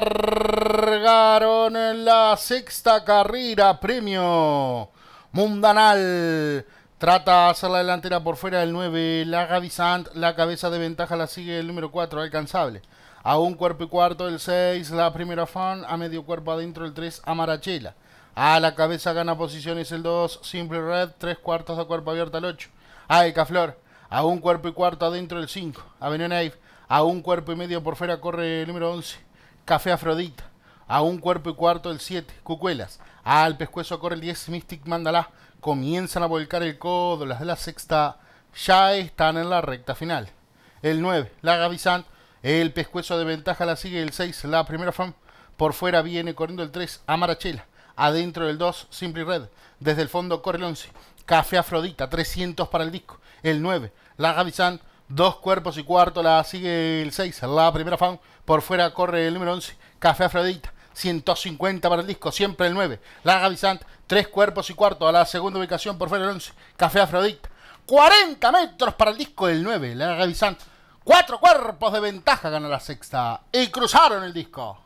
Cargaron en la sexta carrera. Premio Mundanal. Trata de hacer la delantera por fuera del 9. La Gavisant, la cabeza de ventaja la sigue el número 4, alcanzable. A un cuerpo y cuarto el 6, la primera fan. A medio cuerpo adentro el 3, Amarachela. A la cabeza gana posiciones el 2, Simple Red. 3 cuartos de cuerpo abierta el 8. A Flor. A un cuerpo y cuarto adentro el 5. Avenida Knife. A un cuerpo y medio por fuera corre el número 11. Café Afrodita. A un cuerpo y cuarto del 7. Cucuelas. Al pescuezo corre el 10. Mystic Mandala, Comienzan a volcar el codo. Las de la sexta ya están en la recta final. El 9. La Gavisant. El pescuezo de ventaja la sigue el 6. La primera fan. Por fuera viene corriendo el 3. Amarachela. Adentro del 2. Simple Red. Desde el fondo corre el 11. Café Afrodita. 300 para el disco. El 9. La Gavisant Dos cuerpos y cuarto la sigue el 6, la primera fan. Por fuera corre el número 11, Café Afrodita. 150 para el disco, siempre el 9. La Bizant, tres cuerpos y cuarto a la segunda ubicación por fuera el 11, Café Afrodita. 40 metros para el disco, del 9, La Bizant. Cuatro cuerpos de ventaja gana la sexta. Y cruzaron el disco.